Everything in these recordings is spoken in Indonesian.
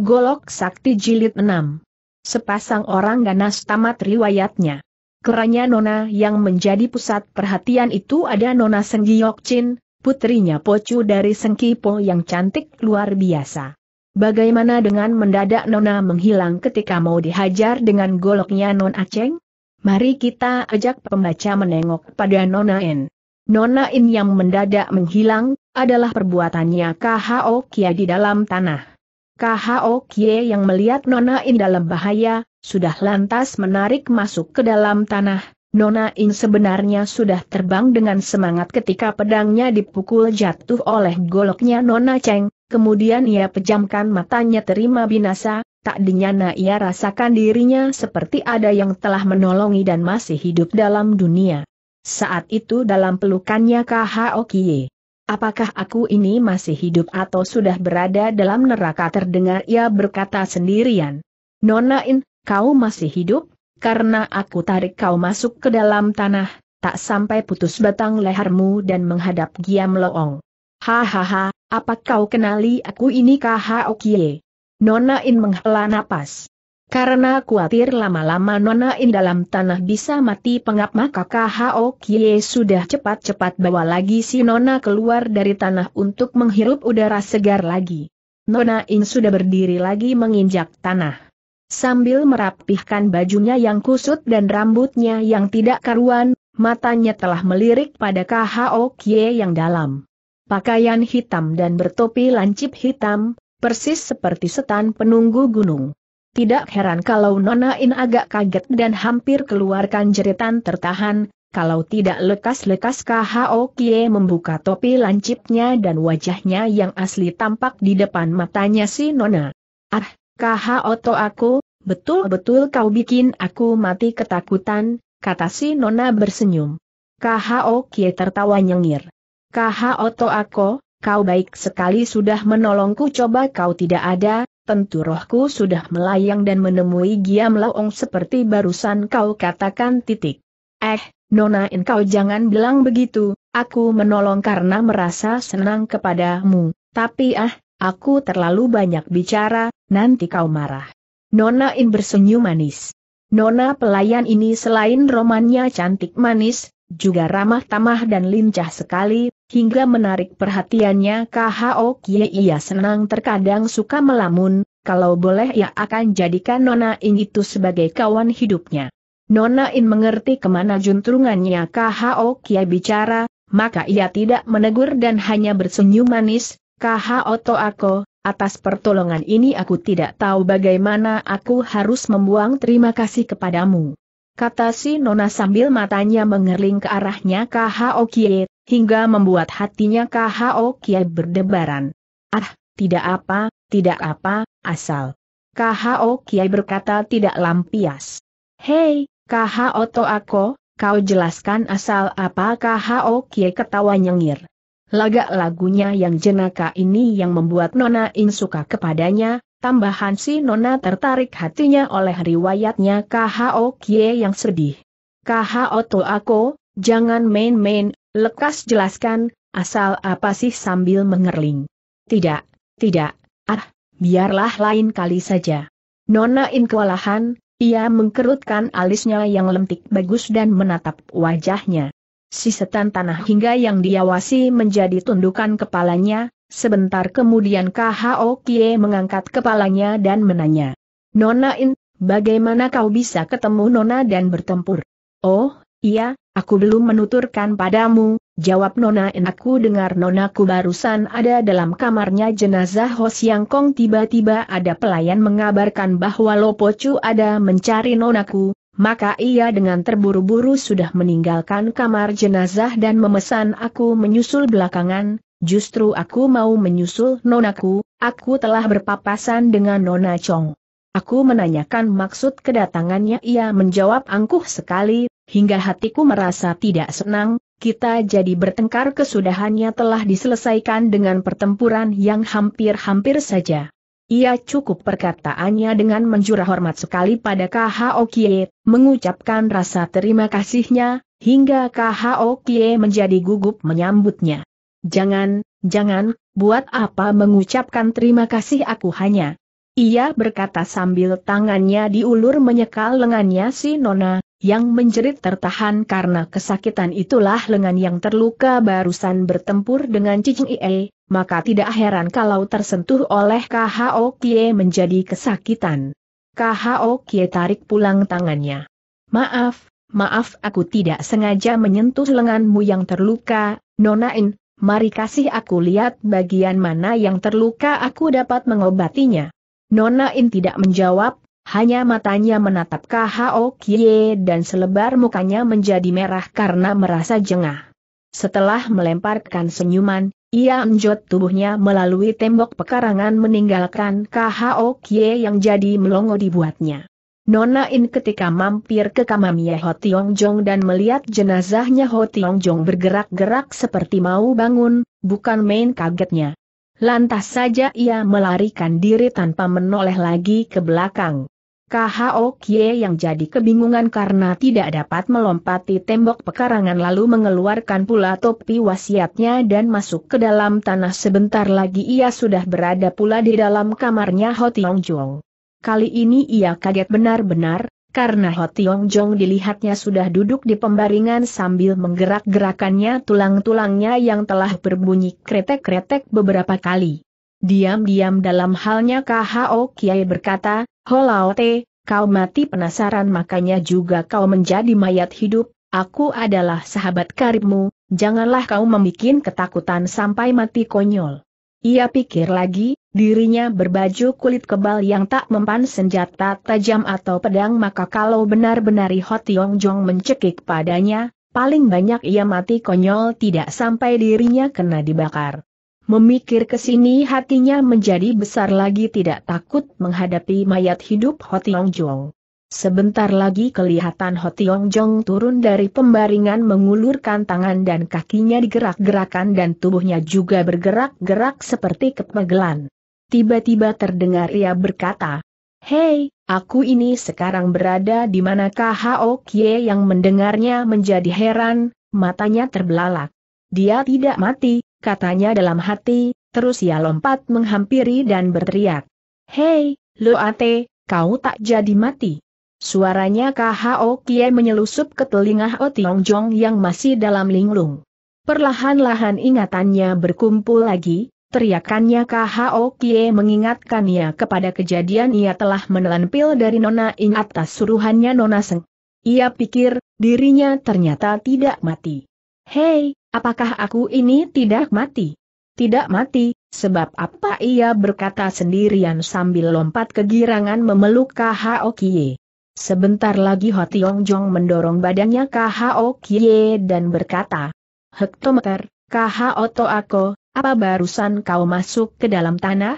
Golok Sakti Jilid 6. Sepasang orang ganas tamat riwayatnya. Keranya Nona yang menjadi pusat perhatian itu ada Nona Senggiok Chin, putrinya Pocu dari Sengkipo yang cantik luar biasa. Bagaimana dengan mendadak Nona menghilang ketika mau dihajar dengan goloknya Non Aceng? Mari kita ajak pembaca menengok pada Nona En. Nona In yang mendadak menghilang, adalah perbuatannya KHO Kia di dalam tanah. KHO Kie yang melihat Nona In dalam bahaya, sudah lantas menarik masuk ke dalam tanah. Nona In sebenarnya sudah terbang dengan semangat ketika pedangnya dipukul jatuh oleh goloknya Nona Cheng, kemudian ia pejamkan matanya terima binasa, tak dinyana ia rasakan dirinya seperti ada yang telah menolongi dan masih hidup dalam dunia. Saat itu dalam pelukannya KHO Kie. Apakah aku ini masih hidup atau sudah berada dalam neraka terdengar ia berkata sendirian. In, kau masih hidup? Karena aku tarik kau masuk ke dalam tanah, tak sampai putus batang lehermu dan menghadap Giam Loong. Hahaha, apa kau kenali aku ini Kaha Okie? In menghela napas. Karena khawatir lama-lama Nona In dalam tanah bisa mati pengap maka KHO Kie sudah cepat-cepat bawa lagi si Nona keluar dari tanah untuk menghirup udara segar lagi. Nona In sudah berdiri lagi menginjak tanah. Sambil merapihkan bajunya yang kusut dan rambutnya yang tidak karuan, matanya telah melirik pada KHO Kie yang dalam. Pakaian hitam dan bertopi lancip hitam, persis seperti setan penunggu gunung. Tidak heran kalau Nona In agak kaget dan hampir keluarkan jeritan tertahan, kalau tidak lekas-lekas KHO Kie membuka topi lancipnya dan wajahnya yang asli tampak di depan matanya si Nona. Ah, KHO to aku, betul-betul kau bikin aku mati ketakutan, kata si Nona bersenyum. KHO Kie tertawa nyengir. KHO to aku, kau baik sekali sudah menolongku coba kau tidak ada, tentu rohku sudah melayang dan menemui Giam Laong seperti barusan kau katakan titik. Eh, Nona engkau jangan bilang begitu, aku menolong karena merasa senang kepadamu, tapi ah, aku terlalu banyak bicara, nanti kau marah. Nona In bersenyum manis. Nona pelayan ini selain romannya cantik manis, juga ramah tamah dan lincah sekali, hingga menarik perhatiannya KHO Kie ia senang terkadang suka melamun, kalau boleh ia akan jadikan Nona In itu sebagai kawan hidupnya. Nona In mengerti kemana juntrungannya KHO Kie bicara, maka ia tidak menegur dan hanya bersenyum manis, KHO Toako, Atas pertolongan ini aku tidak tahu bagaimana aku harus membuang terima kasih kepadamu. Kata si Nona sambil matanya mengerling ke arahnya KHO Kie, hingga membuat hatinya KHO Kiai berdebaran. Ah, tidak apa, tidak apa, asal. KHO Kiai berkata tidak lampias. Hei, KHO Toako, kau jelaskan asal apa KHO Kiai ketawa nyengir. Lagak lagunya yang jenaka ini yang membuat Nona In suka kepadanya, tambahan si Nona tertarik hatinya oleh riwayatnya KHO kiai yang sedih. KHO Toako, jangan main-main, Lekas jelaskan, asal apa sih sambil mengerling. Tidak, tidak, ah, biarlah lain kali saja. Nona In kewalahan, ia mengkerutkan alisnya yang lentik bagus dan menatap wajahnya. Si setan tanah hingga yang diawasi menjadi tundukan kepalanya, sebentar kemudian KHO Kie mengangkat kepalanya dan menanya. Nona In, bagaimana kau bisa ketemu Nona dan bertempur? Oh, Iya, aku belum menuturkan padamu, jawab Nona En. Aku dengar Nonaku barusan ada dalam kamarnya jenazah Ho Siang Kong tiba-tiba ada pelayan mengabarkan bahwa Lopocu ada mencari Nonaku, maka ia dengan terburu-buru sudah meninggalkan kamar jenazah dan memesan aku menyusul belakangan, justru aku mau menyusul Nonaku, aku telah berpapasan dengan Nona Chong. Aku menanyakan maksud kedatangannya ia menjawab angkuh sekali, hingga hatiku merasa tidak senang, kita jadi bertengkar kesudahannya telah diselesaikan dengan pertempuran yang hampir-hampir saja. Ia cukup perkataannya dengan menjurah hormat sekali pada KHO Kie, mengucapkan rasa terima kasihnya, hingga KHO Kie menjadi gugup menyambutnya. Jangan, jangan, buat apa mengucapkan terima kasih aku hanya ia berkata sambil tangannya diulur menyekal lengannya si Nona, yang menjerit tertahan karena kesakitan itulah lengan yang terluka barusan bertempur dengan Cicing Ie, maka tidak heran kalau tersentuh oleh KHO Kie menjadi kesakitan. KHO Kie tarik pulang tangannya. Maaf, maaf aku tidak sengaja menyentuh lenganmu yang terluka, nona in mari kasih aku lihat bagian mana yang terluka aku dapat mengobatinya. Nona In tidak menjawab, hanya matanya menatap Khao Kie dan selebar mukanya menjadi merah karena merasa jengah. Setelah melemparkan senyuman, ia menjot tubuhnya melalui tembok pekarangan meninggalkan Khao Kie yang jadi melongo dibuatnya. Nona In ketika mampir ke kamarnya Ho Tiong Jong dan melihat jenazahnya Ho Tiong Jong bergerak-gerak seperti mau bangun, bukan main kagetnya. Lantas saja ia melarikan diri tanpa menoleh lagi ke belakang. KHO Kie yang jadi kebingungan karena tidak dapat melompati tembok pekarangan lalu mengeluarkan pula topi wasiatnya dan masuk ke dalam tanah sebentar lagi ia sudah berada pula di dalam kamarnya Ho Tiong Jong. Kali ini ia kaget benar-benar, karena Ho Tiong Jong dilihatnya sudah duduk di pembaringan sambil menggerak-gerakannya tulang-tulangnya yang telah berbunyi kretek-kretek beberapa kali. Diam-diam dalam halnya KHO Kiai berkata, Ho Lao kau mati penasaran makanya juga kau menjadi mayat hidup, aku adalah sahabat karibmu, janganlah kau membuat ketakutan sampai mati konyol. Ia pikir lagi, dirinya berbaju kulit kebal yang tak mempan senjata tajam atau pedang maka kalau benar-benar Ho Tiong Jong mencekik padanya, paling banyak ia mati konyol tidak sampai dirinya kena dibakar. Memikir ke sini hatinya menjadi besar lagi tidak takut menghadapi mayat hidup Ho Tiong Jong. Sebentar lagi kelihatan Ho Tiong Jong turun dari pembaringan mengulurkan tangan dan kakinya digerak-gerakan dan tubuhnya juga bergerak-gerak seperti kepegelan. Tiba-tiba terdengar ia berkata, Hei, aku ini sekarang berada di manakah Hao Kie yang mendengarnya menjadi heran, matanya terbelalak. Dia tidak mati, katanya dalam hati, terus ia lompat menghampiri dan berteriak. Hei, ate, kau tak jadi mati. Suaranya KHO Kie menyelusup ke telinga O Tiong Jong yang masih dalam linglung. Perlahan-lahan ingatannya berkumpul lagi, Teriakannya KHO Kie mengingatkannya kepada kejadian ia telah menelan pil dari Nona Ing atas suruhannya Nona Seng. Ia pikir, dirinya ternyata tidak mati. Hei, apakah aku ini tidak mati? Tidak mati, sebab apa ia berkata sendirian sambil lompat ke girangan memeluk KHO Kie. Sebentar lagi Ho Tiong Jong mendorong badannya KHO Kie dan berkata, Hektometer, KHO To Ako, apa barusan kau masuk ke dalam tanah?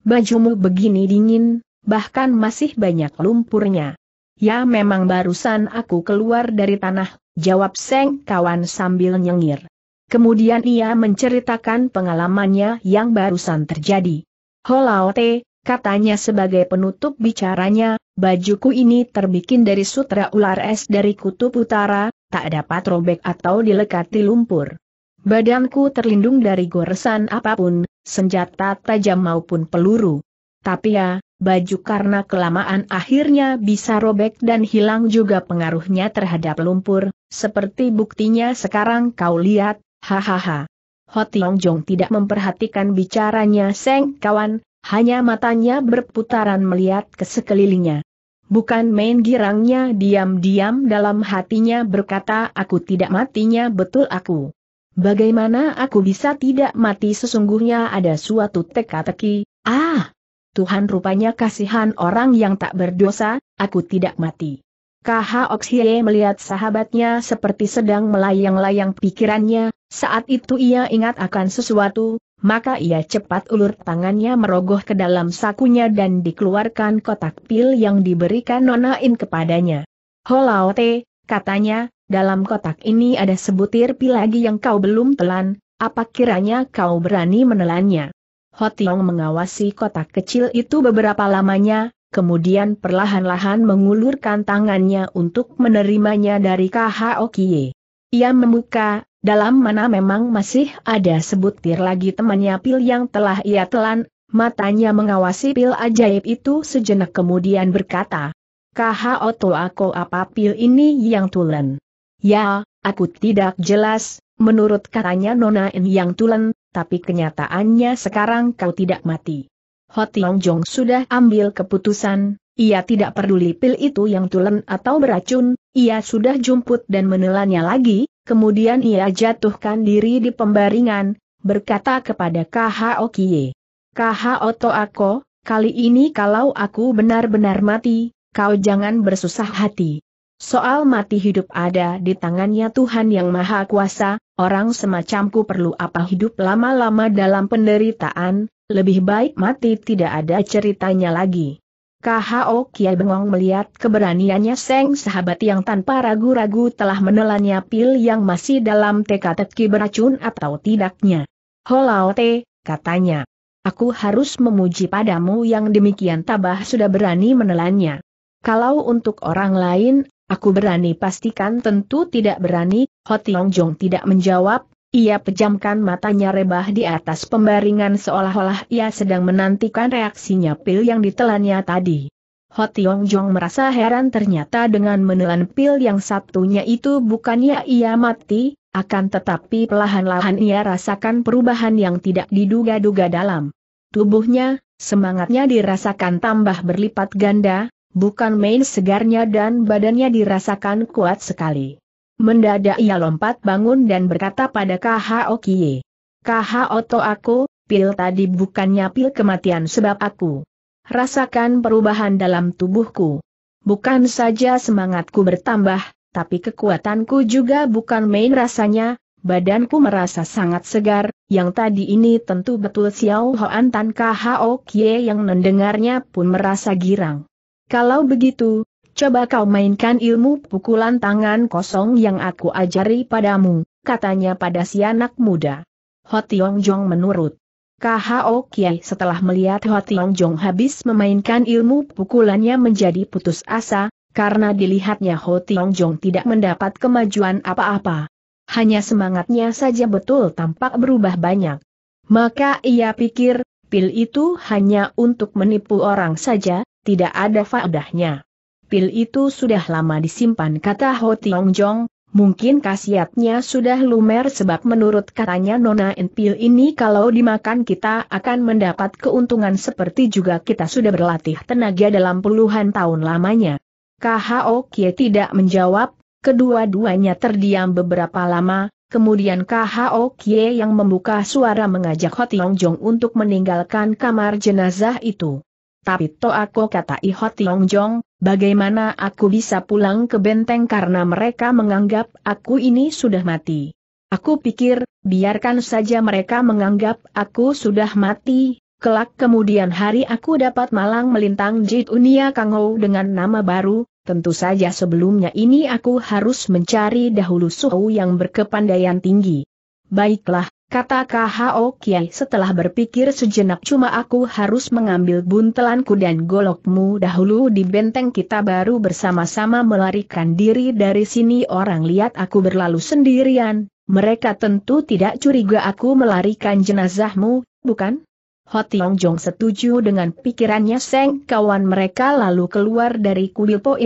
Bajumu begini dingin, bahkan masih banyak lumpurnya. Ya memang barusan aku keluar dari tanah, jawab Seng kawan sambil nyengir. Kemudian ia menceritakan pengalamannya yang barusan terjadi. Holaote, katanya sebagai penutup bicaranya, Bajuku ini terbikin dari sutra ular es dari kutub utara, tak dapat robek atau dilekati lumpur. Badanku terlindung dari goresan apapun, senjata tajam maupun peluru. Tapi ya, baju karena kelamaan akhirnya bisa robek dan hilang juga pengaruhnya terhadap lumpur, seperti buktinya sekarang kau lihat, hahaha. Hotiong Jong tidak memperhatikan bicaranya Seng kawan, hanya matanya berputaran melihat ke sekelilingnya. Bukan main girangnya diam-diam dalam hatinya berkata aku tidak matinya betul aku. Bagaimana aku bisa tidak mati sesungguhnya ada suatu teka-teki, ah! Tuhan rupanya kasihan orang yang tak berdosa, aku tidak mati. KH Oxie melihat sahabatnya seperti sedang melayang-layang pikirannya, saat itu ia ingat akan sesuatu, maka ia cepat ulur tangannya merogoh ke dalam sakunya dan dikeluarkan kotak pil yang diberikan Nona In kepadanya. Holaote, katanya, dalam kotak ini ada sebutir pil lagi yang kau belum telan, apa kiranya kau berani menelannya? Hotiong mengawasi kotak kecil itu beberapa lamanya, kemudian perlahan-lahan mengulurkan tangannya untuk menerimanya dari KHOKIE. Ia membuka, dalam mana memang masih ada sebutir lagi temannya pil yang telah ia telan, matanya mengawasi pil ajaib itu sejenak kemudian berkata, Kaha oto aku apa pil ini yang tulen? Ya, aku tidak jelas, menurut katanya nona Nonain yang tulen, tapi kenyataannya sekarang kau tidak mati. Hotiong Jong sudah ambil keputusan, ia tidak peduli pil itu yang tulen atau beracun, ia sudah jumput dan menelannya lagi, Kemudian ia jatuhkan diri di pembaringan, berkata kepada KHO Kie. KHO Toako, kali ini kalau aku benar-benar mati, kau jangan bersusah hati. Soal mati hidup ada di tangannya Tuhan Yang Maha Kuasa, orang semacamku perlu apa hidup lama-lama dalam penderitaan, lebih baik mati tidak ada ceritanya lagi. KHO Kiai Bengong melihat keberaniannya Seng sahabat yang tanpa ragu-ragu telah menelannya pil yang masih dalam teka-teki beracun atau tidaknya. Holaote, katanya. Aku harus memuji padamu yang demikian tabah sudah berani menelannya. Kalau untuk orang lain, aku berani pastikan tentu tidak berani, Ho Tiong Jong tidak menjawab, ia pejamkan matanya rebah di atas pembaringan seolah-olah ia sedang menantikan reaksinya pil yang ditelannya tadi. Hotiong Jong merasa heran ternyata dengan menelan pil yang satunya itu bukannya ia mati, akan tetapi pelahan lahan ia rasakan perubahan yang tidak diduga-duga dalam tubuhnya, semangatnya dirasakan tambah berlipat ganda, bukan main segarnya dan badannya dirasakan kuat sekali. Mendadak ia lompat bangun dan berkata pada KHO Kie. "Kha Oto aku, pil tadi bukannya pil kematian sebab aku. Rasakan perubahan dalam tubuhku. Bukan saja semangatku bertambah, tapi kekuatanku juga bukan main rasanya, badanku merasa sangat segar, yang tadi ini tentu betul Xiao Hoan Tan KHO Kie yang mendengarnya pun merasa girang. Kalau begitu, coba kau mainkan ilmu pukulan tangan kosong yang aku ajari padamu, katanya pada si anak muda. Ho Tiong Jong menurut. KHO Kiai setelah melihat Ho Tiong Jong habis memainkan ilmu pukulannya menjadi putus asa, karena dilihatnya Ho Tiong Jong tidak mendapat kemajuan apa-apa. Hanya semangatnya saja betul tampak berubah banyak. Maka ia pikir, pil itu hanya untuk menipu orang saja, tidak ada faedahnya. Pil itu sudah lama disimpan kata Ho Tiong Jong, mungkin khasiatnya sudah lumer sebab menurut katanya Nona In pil ini kalau dimakan kita akan mendapat keuntungan seperti juga kita sudah berlatih tenaga dalam puluhan tahun lamanya. KHO Kie tidak menjawab, kedua-duanya terdiam beberapa lama, kemudian KHO Kie yang membuka suara mengajak Ho Tiong Jong untuk meninggalkan kamar jenazah itu tapi to aku kata Iho Tiong Jong, bagaimana aku bisa pulang ke benteng karena mereka menganggap aku ini sudah mati. Aku pikir, biarkan saja mereka menganggap aku sudah mati, kelak kemudian hari aku dapat malang melintang Jit Unia Kangou dengan nama baru, tentu saja sebelumnya ini aku harus mencari dahulu suhu yang berkepandaian tinggi. Baiklah, kata KHO Kiai setelah berpikir sejenak cuma aku harus mengambil buntelanku dan golokmu dahulu di benteng kita baru bersama-sama melarikan diri dari sini orang lihat aku berlalu sendirian, mereka tentu tidak curiga aku melarikan jenazahmu, bukan? Hotiong Jong setuju dengan pikirannya Seng kawan mereka lalu keluar dari kuil Po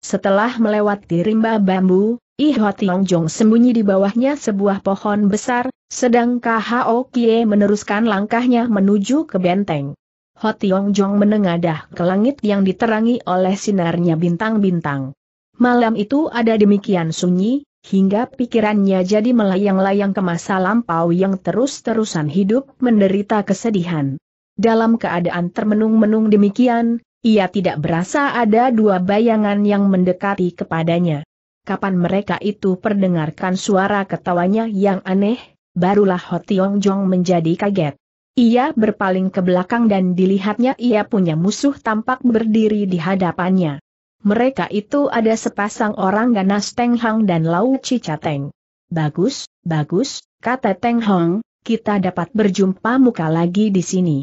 Setelah melewati rimba bambu, Ih Hotiong Jong sembunyi di bawahnya sebuah pohon besar, sedang Khao Kie meneruskan langkahnya menuju ke benteng. Ho Tiong Jong menengadah ke langit yang diterangi oleh sinarnya bintang-bintang. Malam itu ada demikian sunyi, hingga pikirannya jadi melayang-layang ke masa lampau yang terus-terusan hidup menderita kesedihan. Dalam keadaan termenung-menung demikian, ia tidak berasa ada dua bayangan yang mendekati kepadanya. Kapan mereka itu perdengarkan suara ketawanya yang aneh, barulah Ho Tiong Jong menjadi kaget. Ia berpaling ke belakang dan dilihatnya ia punya musuh tampak berdiri di hadapannya. Mereka itu ada sepasang orang ganas Teng Hang dan Lau Cicateng. Bagus, bagus, kata Teng Hong, kita dapat berjumpa muka lagi di sini.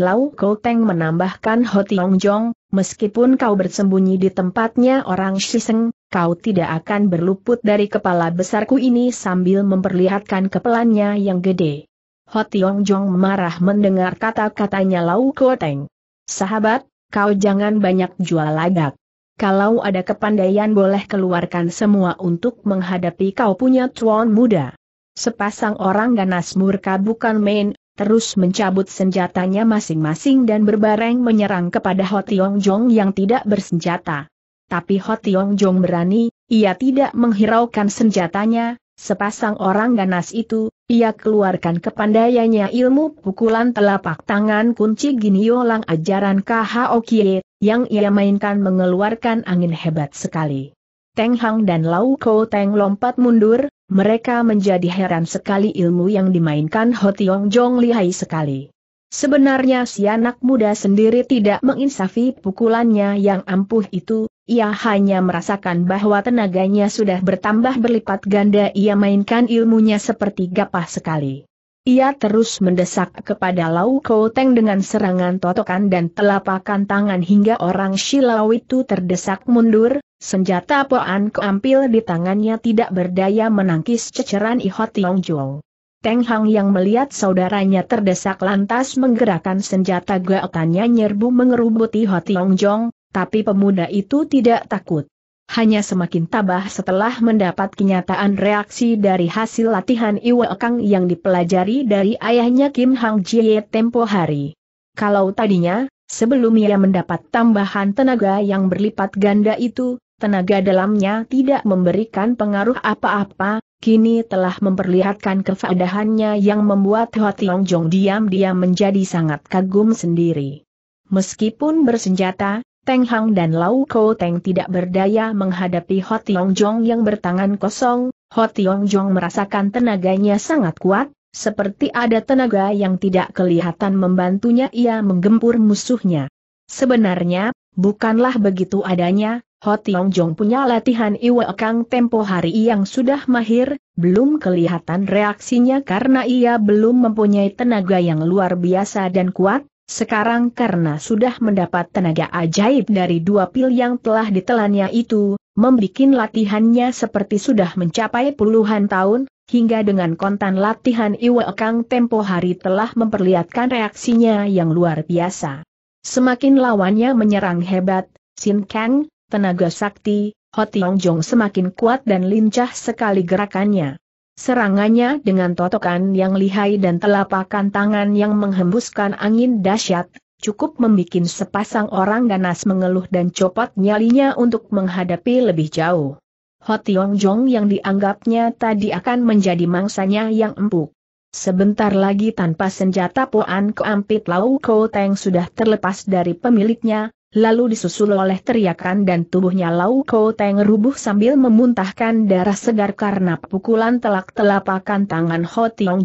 Lau Koteng menambahkan Ho Tiong Jong, meskipun kau bersembunyi di tempatnya orang Shiseng, kau tidak akan berluput dari kepala besarku ini sambil memperlihatkan kepelannya yang gede. Ho Tiong Jong marah mendengar kata-katanya Lau Koteng. Sahabat, kau jangan banyak jual lagak. Kalau ada kepandaian boleh keluarkan semua untuk menghadapi kau punya tuan muda. Sepasang orang ganas murka bukan main, terus mencabut senjatanya masing-masing dan berbareng menyerang kepada Ho Tiong Jong yang tidak bersenjata. Tapi Ho Tiong Jong berani, ia tidak menghiraukan senjatanya, sepasang orang ganas itu, ia keluarkan kepandaiannya ilmu pukulan telapak tangan kunci lang ajaran KHO Kie, yang ia mainkan mengeluarkan angin hebat sekali. Teng Hang dan Lau Ko Teng lompat mundur, mereka menjadi heran sekali ilmu yang dimainkan Ho Tiong Jong lihai sekali. Sebenarnya si anak muda sendiri tidak menginsafi pukulannya yang ampuh itu, ia hanya merasakan bahwa tenaganya sudah bertambah berlipat ganda ia mainkan ilmunya seperti gapah sekali. Ia terus mendesak kepada Lau teng dengan serangan totokan dan telapakan tangan hingga orang Shilau itu terdesak mundur, Senjata Poan Keampil di tangannya tidak berdaya menangkis ceceran Iho Tiong Jol. Teng Hang yang melihat saudaranya terdesak lantas menggerakkan senjata gaotannya nyerbu mengerubuti Iho Tiong Jong, tapi pemuda itu tidak takut. Hanya semakin tabah setelah mendapat kenyataan reaksi dari hasil latihan Iwa Kang yang dipelajari dari ayahnya Kim Hang Jie tempo hari. Kalau tadinya, sebelum ia mendapat tambahan tenaga yang berlipat ganda itu, tenaga dalamnya tidak memberikan pengaruh apa-apa, kini telah memperlihatkan kefadahannya yang membuat Ho Tiong Jong diam-diam menjadi sangat kagum sendiri. Meskipun bersenjata, Teng Hang dan Lau Ko Teng tidak berdaya menghadapi Ho Tiong Jong yang bertangan kosong, Ho Tiong Jong merasakan tenaganya sangat kuat, seperti ada tenaga yang tidak kelihatan membantunya ia menggempur musuhnya. Sebenarnya, bukanlah begitu adanya, Ho Tiong Jong punya latihan Iwe Kang tempo hari yang sudah mahir, belum kelihatan reaksinya karena ia belum mempunyai tenaga yang luar biasa dan kuat, sekarang karena sudah mendapat tenaga ajaib dari dua pil yang telah ditelannya itu, membuat latihannya seperti sudah mencapai puluhan tahun, hingga dengan kontan latihan Iwe Kang tempo hari telah memperlihatkan reaksinya yang luar biasa. Semakin lawannya menyerang hebat, Sin Kang, tenaga sakti, Ho Tiong Jong semakin kuat dan lincah sekali gerakannya. Serangannya dengan totokan yang lihai dan telapakan tangan yang menghembuskan angin dahsyat, cukup membuat sepasang orang ganas mengeluh dan copot nyalinya untuk menghadapi lebih jauh. Ho Tiong Jong yang dianggapnya tadi akan menjadi mangsanya yang empuk. Sebentar lagi tanpa senjata Poan Keampit Lau Ko Teng sudah terlepas dari pemiliknya, lalu disusul oleh teriakan dan tubuhnya Lau Ko Teng rubuh sambil memuntahkan darah segar karena pukulan telak-telapakan tangan Ho Tiong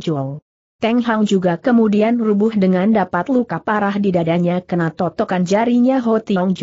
Teng Hang juga kemudian rubuh dengan dapat luka parah di dadanya kena totokan jarinya Ho Tiong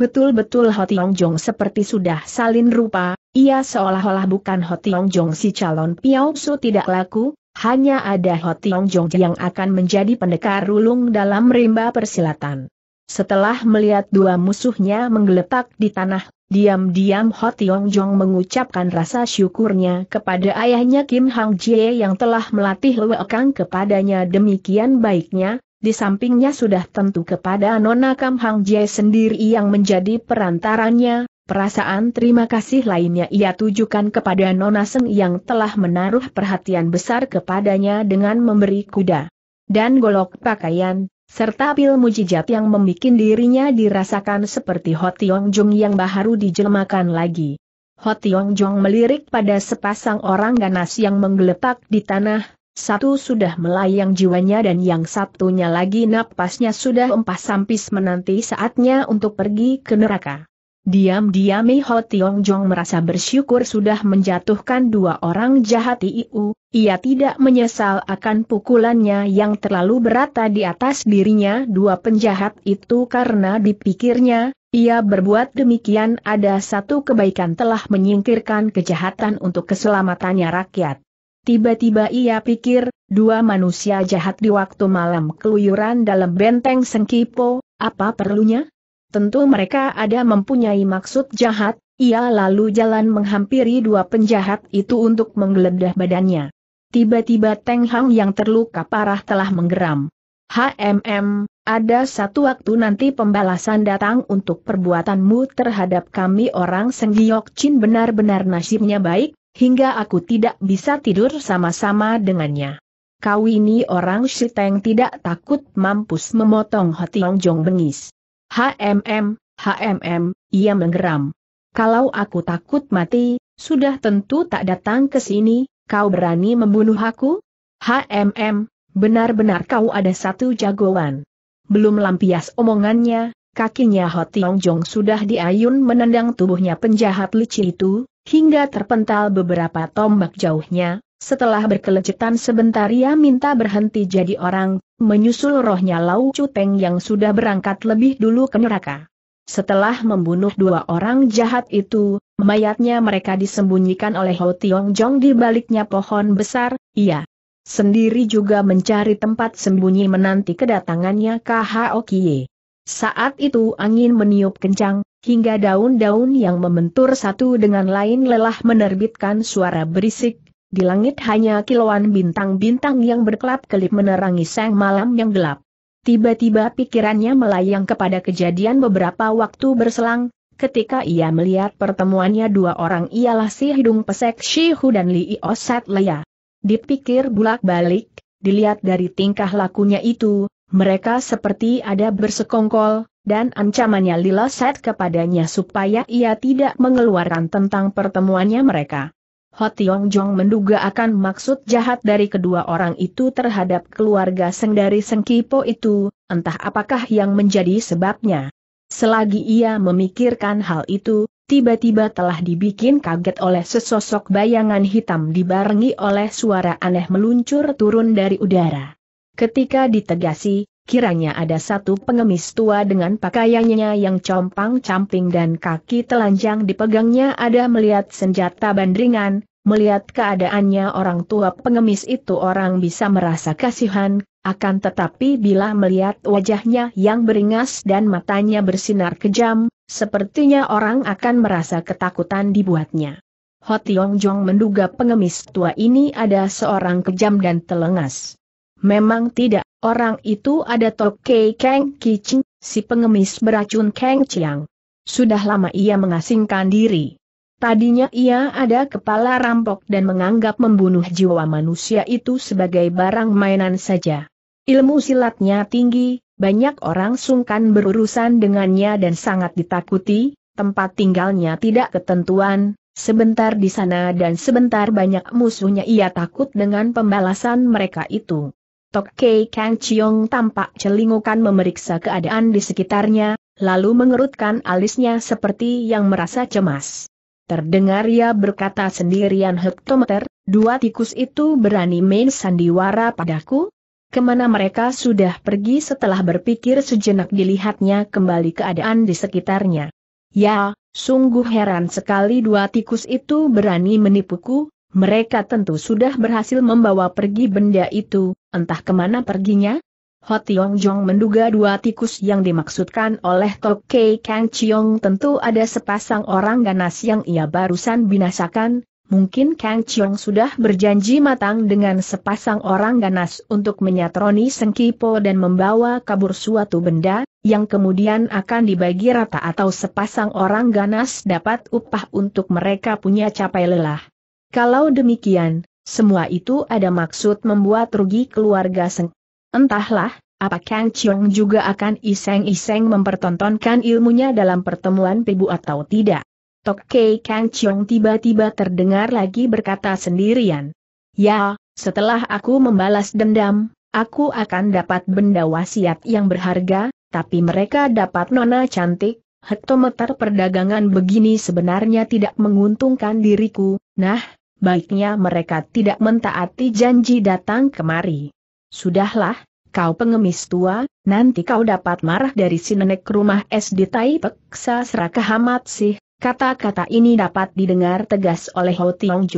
Betul-betul Ho Tiong Jong seperti sudah salin rupa, ia seolah-olah bukan Ho Tiong Jong si calon Piao Su tidak laku, hanya ada Ho Tiong Jong yang akan menjadi pendekar rulung dalam rimba persilatan. Setelah melihat dua musuhnya menggeletak di tanah, diam-diam Ho Tiong Jong mengucapkan rasa syukurnya kepada ayahnya Kim Hang Jie yang telah melatih Wekang kepadanya demikian baiknya, di sampingnya sudah tentu kepada Nona Kam Hang Jie sendiri yang menjadi perantaranya, Perasaan terima kasih lainnya ia tujukan kepada Nona Seng yang telah menaruh perhatian besar kepadanya dengan memberi kuda dan golok pakaian, serta pil mujijat yang membuat dirinya dirasakan seperti Hotiong Jung yang baru dijelmakan lagi. Hotiong Jung melirik pada sepasang orang ganas yang menggeletak di tanah, satu sudah melayang jiwanya dan yang satunya lagi napasnya sudah empas sampis menanti saatnya untuk pergi ke neraka. Diam-diam Ho Tiong Jong merasa bersyukur sudah menjatuhkan dua orang jahat Iu, ia tidak menyesal akan pukulannya yang terlalu berat di atas dirinya dua penjahat itu karena dipikirnya, ia berbuat demikian ada satu kebaikan telah menyingkirkan kejahatan untuk keselamatannya rakyat. Tiba-tiba ia pikir, dua manusia jahat di waktu malam keluyuran dalam benteng Sengkipo, apa perlunya? tentu mereka ada mempunyai maksud jahat, ia lalu jalan menghampiri dua penjahat itu untuk menggeledah badannya. Tiba-tiba Teng Hang yang terluka parah telah menggeram. HMM, ada satu waktu nanti pembalasan datang untuk perbuatanmu terhadap kami orang Senggiok Chin benar-benar nasibnya baik, hingga aku tidak bisa tidur sama-sama dengannya. Kau ini orang Shiteng tidak takut mampus memotong Hotiong Jong bengis. HMM, HMM, ia menggeram. Kalau aku takut mati, sudah tentu tak datang ke sini, kau berani membunuh aku? HMM, benar-benar kau ada satu jagoan. Belum lampias omongannya, kakinya Ho Tiong Jong sudah diayun menendang tubuhnya penjahat licin itu, hingga terpental beberapa tombak jauhnya, setelah berkelecetan sebentar ia minta berhenti jadi orang, menyusul rohnya Lau Cuteng yang sudah berangkat lebih dulu ke neraka. Setelah membunuh dua orang jahat itu, mayatnya mereka disembunyikan oleh Ho Tiong Jong di baliknya pohon besar, iya. Sendiri juga mencari tempat sembunyi menanti kedatangannya KHO Kie. Saat itu angin meniup kencang, hingga daun-daun yang membentur satu dengan lain lelah menerbitkan suara berisik, di langit hanya kilauan bintang-bintang yang berkelap-kelip menerangi sang malam yang gelap. Tiba-tiba pikirannya melayang kepada kejadian beberapa waktu berselang, ketika ia melihat pertemuannya dua orang ialah si hidung pesek Hu dan Li Osat Leia. Dipikir bulak-balik, dilihat dari tingkah lakunya itu, mereka seperti ada bersekongkol, dan ancamannya Lila Set kepadanya supaya ia tidak mengeluarkan tentang pertemuannya mereka. Ho Tiong Jong menduga akan maksud jahat dari kedua orang itu terhadap keluarga Seng dari Seng Kipo itu, entah apakah yang menjadi sebabnya. Selagi ia memikirkan hal itu, tiba-tiba telah dibikin kaget oleh sesosok bayangan hitam dibarengi oleh suara aneh meluncur turun dari udara. Ketika ditegasi, kiranya ada satu pengemis tua dengan pakaiannya yang compang-camping dan kaki telanjang dipegangnya ada melihat senjata bandringan, melihat keadaannya orang tua pengemis itu orang bisa merasa kasihan, akan tetapi bila melihat wajahnya yang beringas dan matanya bersinar kejam, sepertinya orang akan merasa ketakutan dibuatnya. Ho Tiong Jong menduga pengemis tua ini ada seorang kejam dan telengas. Memang tidak, orang itu ada toke Kang Kicing, si pengemis beracun Kang Chiang. Sudah lama ia mengasingkan diri. Tadinya ia ada kepala rampok dan menganggap membunuh jiwa manusia itu sebagai barang mainan saja. Ilmu silatnya tinggi, banyak orang sungkan berurusan dengannya dan sangat ditakuti, tempat tinggalnya tidak ketentuan, sebentar di sana dan sebentar banyak musuhnya ia takut dengan pembalasan mereka itu. Tok Kei Kang Chiong tampak celingukan memeriksa keadaan di sekitarnya, lalu mengerutkan alisnya seperti yang merasa cemas. Terdengar ia berkata sendirian hektometer, dua tikus itu berani main sandiwara padaku? Kemana mereka sudah pergi setelah berpikir sejenak dilihatnya kembali keadaan di sekitarnya. Ya, sungguh heran sekali dua tikus itu berani menipuku, mereka tentu sudah berhasil membawa pergi benda itu, entah kemana perginya. Ho Yong Jong menduga dua tikus yang dimaksudkan oleh Tok Kei Kang Chiong tentu ada sepasang orang ganas yang ia barusan binasakan, Mungkin Kang Chiong sudah berjanji matang dengan sepasang orang ganas untuk menyatroni Sengkipo dan membawa kabur suatu benda, yang kemudian akan dibagi rata atau sepasang orang ganas dapat upah untuk mereka punya capai lelah. Kalau demikian, semua itu ada maksud membuat rugi keluarga Seng. Entahlah, apa Kang Chiong juga akan iseng-iseng mempertontonkan ilmunya dalam pertemuan pibu atau tidak. Tok Kei Kang Chiong tiba-tiba terdengar lagi berkata sendirian. Ya, setelah aku membalas dendam, aku akan dapat benda wasiat yang berharga, tapi mereka dapat nona cantik, hektometer perdagangan begini sebenarnya tidak menguntungkan diriku, nah, baiknya mereka tidak mentaati janji datang kemari. Sudahlah, kau pengemis tua, nanti kau dapat marah dari si nenek rumah es di serakah amat sih, kata-kata ini dapat didengar tegas oleh Ho Tiong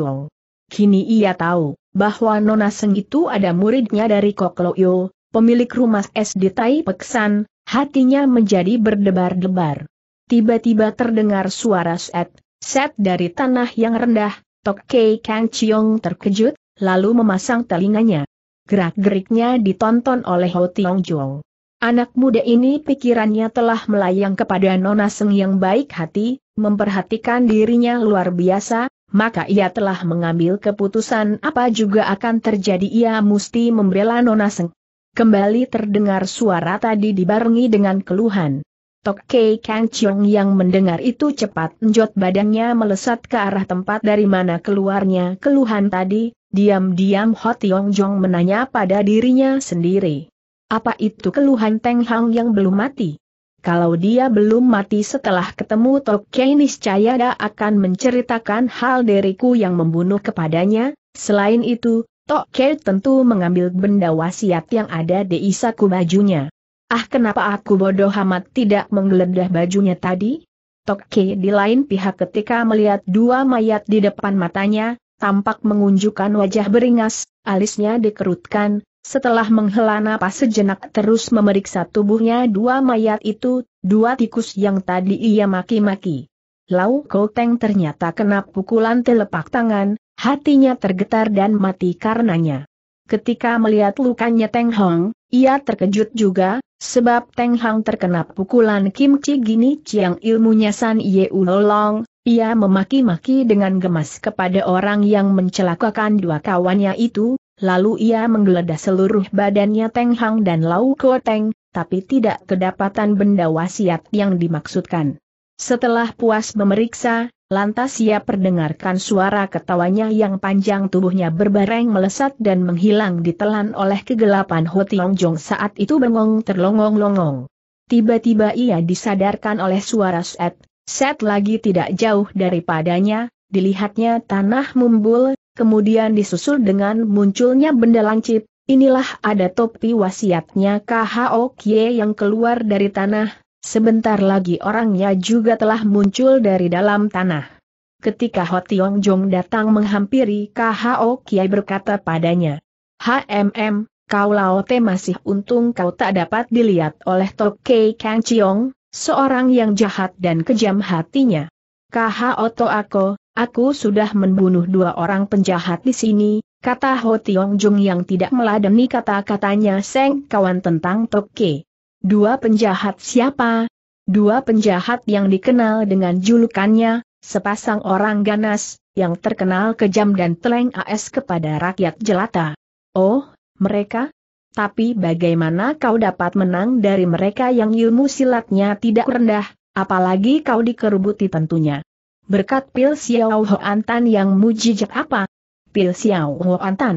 Kini ia tahu, bahwa Nona Seng itu ada muridnya dari Kokloyo, pemilik rumah es di Taipeksan, hatinya menjadi berdebar-debar. Tiba-tiba terdengar suara set, set dari tanah yang rendah, Tok Kei Kang Chiong terkejut, lalu memasang telinganya. Gerak-geriknya ditonton oleh Ho Tiong Jong. Anak muda ini pikirannya telah melayang kepada Nona Seng yang baik hati, memperhatikan dirinya luar biasa, maka ia telah mengambil keputusan apa juga akan terjadi ia mesti membela Nona Seng. Kembali terdengar suara tadi dibarengi dengan keluhan. Tok Kei Kang Chong yang mendengar itu cepat njot badannya melesat ke arah tempat dari mana keluarnya keluhan tadi, diam-diam Ho Tiong Jong menanya pada dirinya sendiri. Apa itu keluhan Teng Hang yang belum mati? Kalau dia belum mati setelah ketemu Tok Kei niscaya da akan menceritakan hal diriku yang membunuh kepadanya, selain itu, Tok Kei tentu mengambil benda wasiat yang ada di isaku bajunya. Ah kenapa aku bodoh amat tidak menggeledah bajunya tadi? Tokke di lain pihak ketika melihat dua mayat di depan matanya, tampak mengunjukkan wajah beringas, alisnya dikerutkan, setelah menghela napas sejenak terus memeriksa tubuhnya dua mayat itu, dua tikus yang tadi ia maki-maki. Lau Koteng ternyata kena pukulan telepak tangan, hatinya tergetar dan mati karenanya. Ketika melihat lukanya Teng Hong, ia terkejut juga, Sebab Teng Hang terkena pukulan Kim Chi Gini Chiang ilmunya San Ye Ulolong, ia memaki-maki dengan gemas kepada orang yang mencelakakan dua kawannya itu, lalu ia menggeledah seluruh badannya Teng Hang dan Lau Ko Teng, tapi tidak kedapatan benda wasiat yang dimaksudkan. Setelah puas memeriksa, Lantas ia perdengarkan suara ketawanya yang panjang tubuhnya berbareng melesat dan menghilang ditelan oleh kegelapan Ho Tiong saat itu bengong terlongong-longong. Tiba-tiba ia disadarkan oleh suara Set, Set lagi tidak jauh daripadanya, dilihatnya tanah mumbul, kemudian disusul dengan munculnya benda lancip, inilah ada topi wasiatnya KHO yang keluar dari tanah, Sebentar lagi orangnya juga telah muncul dari dalam tanah. Ketika Ho Tiong Jong datang menghampiri KHO Kiai berkata padanya, HMM, kau laote masih untung kau tak dapat dilihat oleh Tok Tokei Kang Chiong, seorang yang jahat dan kejam hatinya. KHO to aku, aku sudah membunuh dua orang penjahat di sini, kata Ho Tiong Jong yang tidak meladeni kata-katanya Seng kawan tentang Tok K. Dua penjahat siapa? Dua penjahat yang dikenal dengan julukannya, sepasang orang ganas, yang terkenal kejam dan teleng AS kepada rakyat jelata. Oh, mereka? Tapi bagaimana kau dapat menang dari mereka yang ilmu silatnya tidak rendah, apalagi kau dikerubuti tentunya. Berkat Pil Xiao Hoan Tan yang mujijat apa? Pil Xiao Hoan Tan.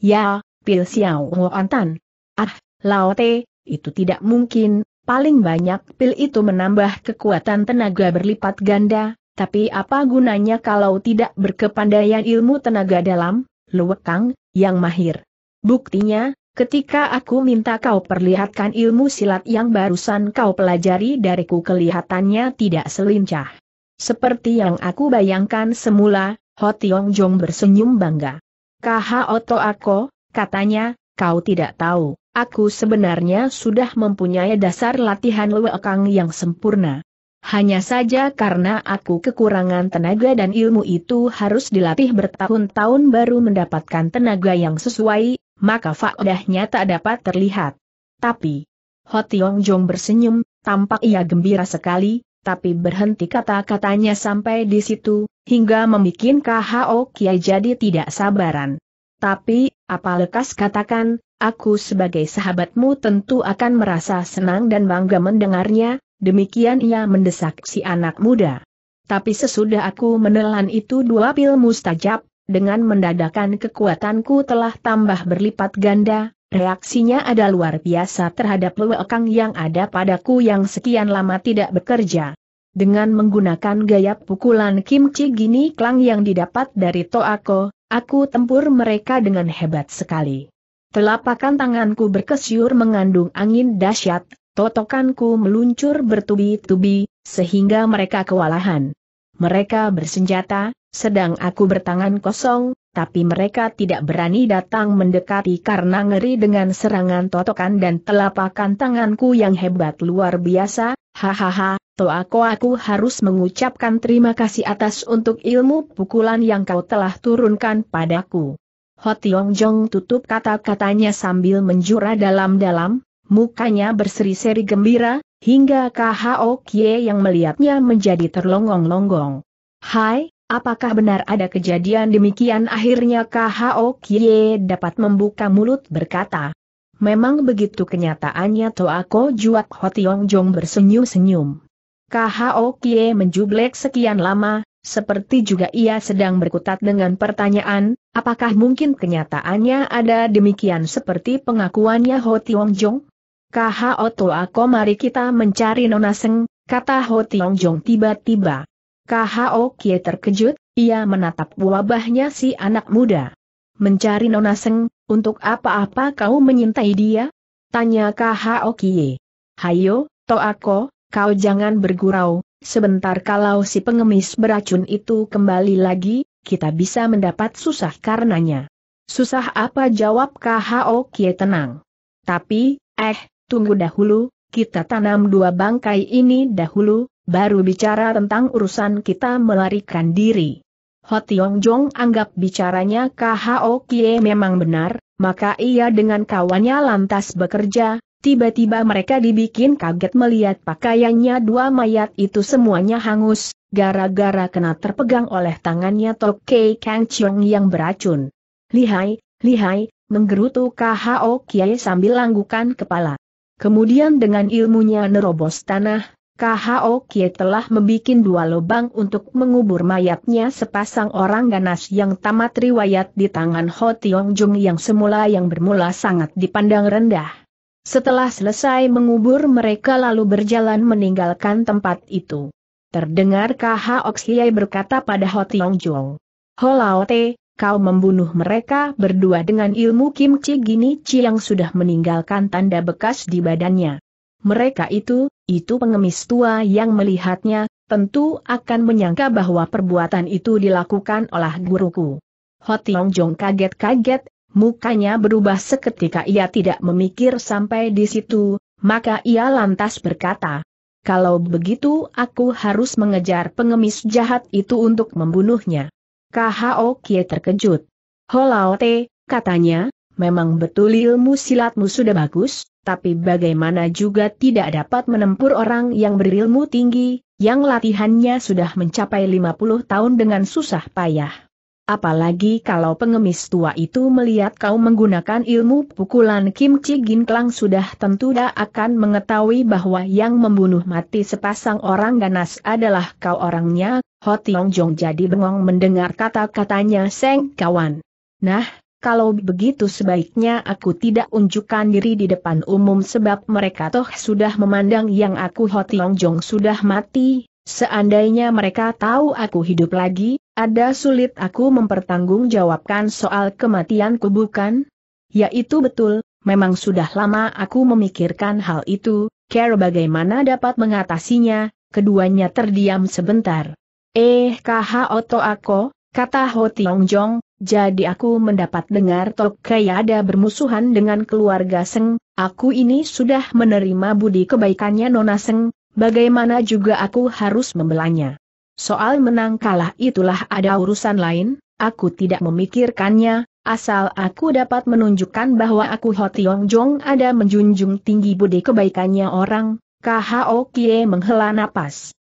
Ya, Pil Xiao Hoan Tan. Ah, Lao Te, itu tidak mungkin, paling banyak pil itu menambah kekuatan tenaga berlipat ganda, tapi apa gunanya kalau tidak berkepandaian ilmu tenaga dalam, luwekang, yang mahir. Buktinya, ketika aku minta kau perlihatkan ilmu silat yang barusan kau pelajari dariku kelihatannya tidak selincah. Seperti yang aku bayangkan semula, Ho Tiong Jong bersenyum bangga. Kaha Oto Ako, katanya, kau tidak tahu. Aku sebenarnya sudah mempunyai dasar latihan lewekang yang sempurna. Hanya saja karena aku kekurangan tenaga dan ilmu itu harus dilatih bertahun-tahun baru mendapatkan tenaga yang sesuai, maka faedahnya tak dapat terlihat. Tapi, Tiong Jong bersenyum, tampak ia gembira sekali, tapi berhenti kata-katanya sampai di situ, hingga membuat KHO Kiai jadi tidak sabaran. Tapi, apa lekas katakan, aku sebagai sahabatmu tentu akan merasa senang dan bangga mendengarnya, demikian ia mendesak si anak muda. Tapi sesudah aku menelan itu dua pil mustajab, dengan mendadakan kekuatanku telah tambah berlipat ganda, reaksinya ada luar biasa terhadap lewekang yang ada padaku yang sekian lama tidak bekerja. Dengan menggunakan gaya pukulan kimchi gini klang yang didapat dari Toako, Aku tempur mereka dengan hebat sekali. Telapakan tanganku berkesyur mengandung angin dahsyat, totokanku meluncur bertubi-tubi, sehingga mereka kewalahan. Mereka bersenjata, sedang aku bertangan kosong, tapi mereka tidak berani datang mendekati karena ngeri dengan serangan totokan dan telapakan tanganku yang hebat luar biasa, hahaha, Toako aku harus mengucapkan terima kasih atas untuk ilmu pukulan yang kau telah turunkan padaku. Hotiong Jong tutup kata-katanya sambil menjura dalam-dalam, mukanya berseri-seri gembira, hingga KHO Kie yang melihatnya menjadi terlonggong-longgong. Hai, apakah benar ada kejadian demikian akhirnya KHO Kie dapat membuka mulut berkata. Memang begitu kenyataannya Toako Juak Hotiong Jong bersenyum-senyum. KHO Kie menjublek sekian lama, seperti juga ia sedang berkutat dengan pertanyaan, apakah mungkin kenyataannya ada demikian seperti pengakuannya Ho Tiong Jong? KHO Toako mari kita mencari Nona Seng, kata Ho Tiong Jong tiba-tiba. KHO Kie terkejut, ia menatap wabahnya si anak muda. Mencari Nona Seng, untuk apa-apa kau menyintai dia? Tanya KHO Kie. Hayo, Toako, kau jangan bergurau, sebentar kalau si pengemis beracun itu kembali lagi, kita bisa mendapat susah karenanya. Susah apa jawab KHO Kie tenang. Tapi, eh, tunggu dahulu, kita tanam dua bangkai ini dahulu, baru bicara tentang urusan kita melarikan diri. Hotiong Jong anggap bicaranya KHO Kie memang benar, maka ia dengan kawannya lantas bekerja, Tiba-tiba mereka dibikin kaget melihat pakaiannya dua mayat itu semuanya hangus, gara-gara kena terpegang oleh tangannya Tokei Kang Chong yang beracun. Lihai, lihai, menggerutu KHO Kiai sambil langgukan kepala. Kemudian dengan ilmunya nerobos tanah, KHO Kiai telah membuat dua lubang untuk mengubur mayatnya sepasang orang ganas yang tamat riwayat di tangan Ho Tiong Jung yang semula yang bermula sangat dipandang rendah setelah selesai mengubur mereka lalu berjalan meninggalkan tempat itu. Terdengar KH Oksiai berkata pada Ho Tiong Jong. Ho Lao kau membunuh mereka berdua dengan ilmu Kim Chi Gini Chi yang sudah meninggalkan tanda bekas di badannya. Mereka itu, itu pengemis tua yang melihatnya, tentu akan menyangka bahwa perbuatan itu dilakukan oleh guruku. Ho Tiong Jong kaget-kaget, Mukanya berubah seketika ia tidak memikir sampai di situ, maka ia lantas berkata, kalau begitu aku harus mengejar pengemis jahat itu untuk membunuhnya. KHO Kie terkejut. Holaote, katanya, memang betul ilmu silatmu sudah bagus, tapi bagaimana juga tidak dapat menempur orang yang berilmu tinggi, yang latihannya sudah mencapai 50 tahun dengan susah payah. Apalagi kalau pengemis tua itu melihat kau menggunakan ilmu pukulan Kim Chi Klang sudah tentu dia akan mengetahui bahwa yang membunuh mati sepasang orang ganas adalah kau orangnya, Ho Tiong Jong jadi bengong mendengar kata-katanya Seng Kawan. Nah, kalau begitu sebaiknya aku tidak unjukkan diri di depan umum sebab mereka toh sudah memandang yang aku Ho Tiong Jong sudah mati, seandainya mereka tahu aku hidup lagi, ada sulit aku mempertanggungjawabkan soal kematianku bukan? Yaitu betul, memang sudah lama aku memikirkan hal itu, care bagaimana dapat mengatasinya, keduanya terdiam sebentar. Eh kah oto aku? kata Ho Tiong Jong, jadi aku mendapat dengar Tok ada bermusuhan dengan keluarga Seng, aku ini sudah menerima budi kebaikannya Nona Seng, bagaimana juga aku harus membelanya. Soal menang kalah itulah ada urusan lain, aku tidak memikirkannya, asal aku dapat menunjukkan bahwa aku Hotiong Jong ada menjunjung tinggi budi kebaikannya orang, KHO Kie menghela napas.